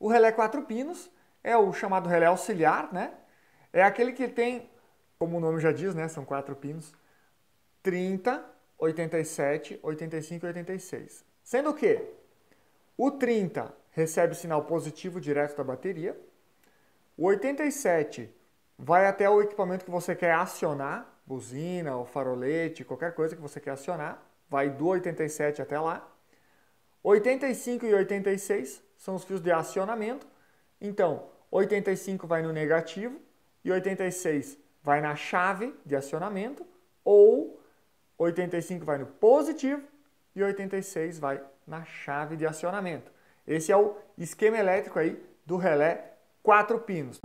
O relé quatro pinos é o chamado relé auxiliar, né? É aquele que tem, como o nome já diz, né? São quatro pinos, 30, 87, 85 e 86. Sendo que o 30 recebe sinal positivo direto da bateria, o 87 vai até o equipamento que você quer acionar, buzina ou farolete, qualquer coisa que você quer acionar, vai do 87 até lá. 85 e 86 são os fios de acionamento. Então, 85 vai no negativo e 86 vai na chave de acionamento, ou 85 vai no positivo e 86 vai na chave de acionamento. Esse é o esquema elétrico aí do relé quatro pinos.